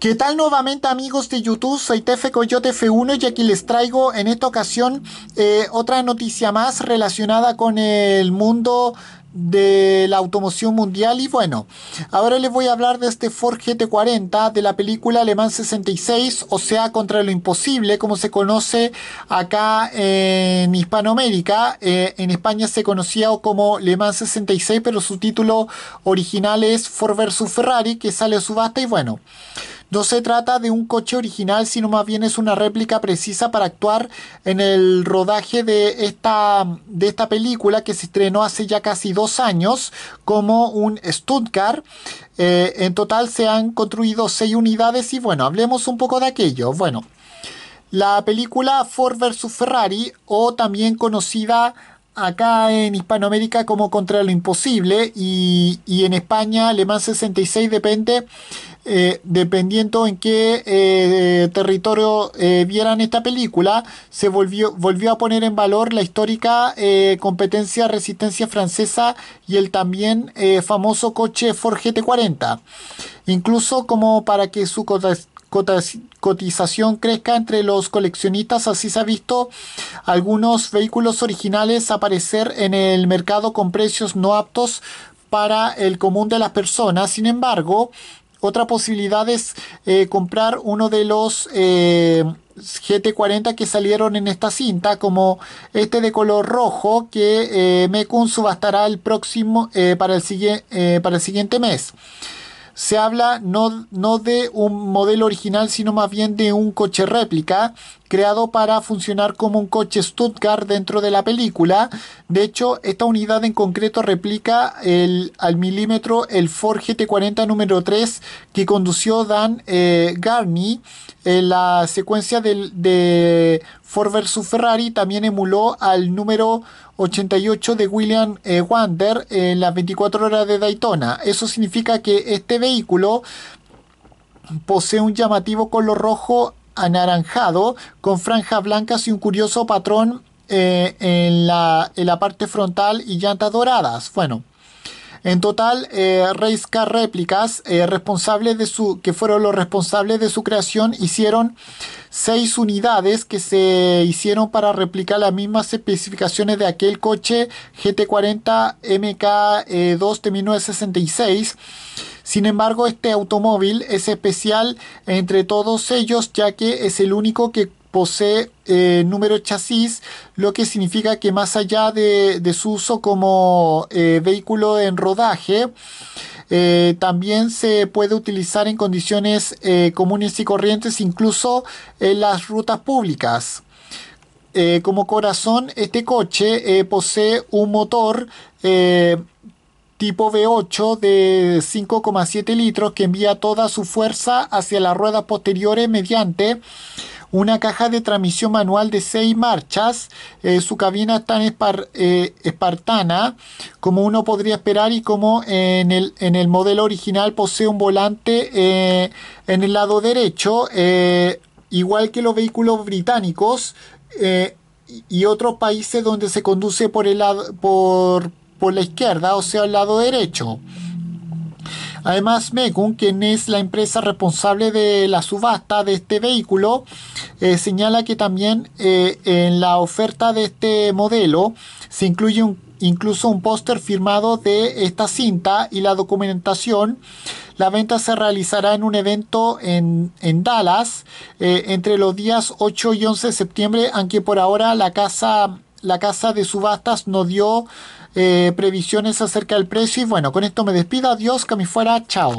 ¿Qué tal nuevamente amigos de YouTube? Soy Tefe Coyote F1 y aquí les traigo en esta ocasión eh, otra noticia más relacionada con el mundo de la automoción mundial y bueno, ahora les voy a hablar de este Ford GT40 de la película Le Mans 66 o sea contra lo imposible como se conoce acá en Hispanoamérica eh, en España se conocía como Le Mans 66 pero su título original es Ford vs Ferrari que sale a subasta y bueno no se trata de un coche original, sino más bien es una réplica precisa para actuar en el rodaje de esta, de esta película que se estrenó hace ya casi dos años como un Stuttgart. Eh, en total se han construido seis unidades y bueno, hablemos un poco de aquello. Bueno, la película Ford vs. Ferrari o también conocida acá en Hispanoamérica como Contra lo Imposible y, en España Alemán 66 depende eh, dependiendo en qué eh, territorio eh, vieran esta película, se volvió, volvió a poner en valor la histórica competencia resistencia francesa y el también famoso coche Ford GT40. Incluso como para que su cotización crezca entre los coleccionistas, así se ha visto algunos vehículos originales aparecer en el mercado con precios no aptos para el común de las personas. Sin embargo, otra posibilidad es eh, comprar uno de los eh, GT40 que salieron en esta cinta, como este de color rojo que eh, Mekun subastará el próximo eh, para el, para el siguiente mes se habla no, no, de un modelo original, sino más bien de un coche réplica creado para funcionar como un coche Stuttgart dentro de la película. De hecho, esta unidad en concreto replica el, al milímetro el Ford GT40 número 3 que condució Dan eh, Garney. En eh, la secuencia de Ford versus Ferrari también emuló al número 88 de William eh, Wander en las 24 horas de Daytona. Eso significa que este vehículo posee un llamativo color rojo anaranjado con franjas blancas y un curioso patrón eh, en, la, en, la, parte frontal y llantas doradas. Bueno, en total, eh, Race Car Réplicas, eh, responsables de su, que fueron los responsables de su creación, hicieron seis unidades que se hicieron para replicar las mismas especificaciones de aquel coche GT40 MK2 eh, de 1966 sin embargo, este automóvil es especial entre todos ellos ya que es el único que posee eh, número chasis, lo que significa que más allá de, su uso como eh, vehículo en rodaje, eh, también se puede utilizar en condiciones comunes y corrientes, incluso en las rutas públicas. como corazón, este coche posee un motor tipo V8 de 5,7 litros que envía toda su fuerza hacia las ruedas posteriores mediante una caja de transmisión manual de 6 marchas. Eh, su cabina es tan eh, espartana como uno podría esperar y como en el, en el modelo original posee un volante eh, en el lado derecho, igual que los vehículos británicos. y otros países donde se conduce por el, lado por, por la izquierda, o sea, al lado derecho. Además, Megun quien es la empresa responsable de la subasta de este vehículo, eh, señala que también eh, en la oferta de este modelo se incluye incluso un póster firmado de esta cinta y la documentación. La venta se realizará en un evento en, Dallas eh, entre los días 8 y 11 de septiembre, aunque por ahora la casa, la casa de subastas no dio eh, previsiones acerca del precio. Y bueno, con esto me despido. Adiós, que me fuera. Chao.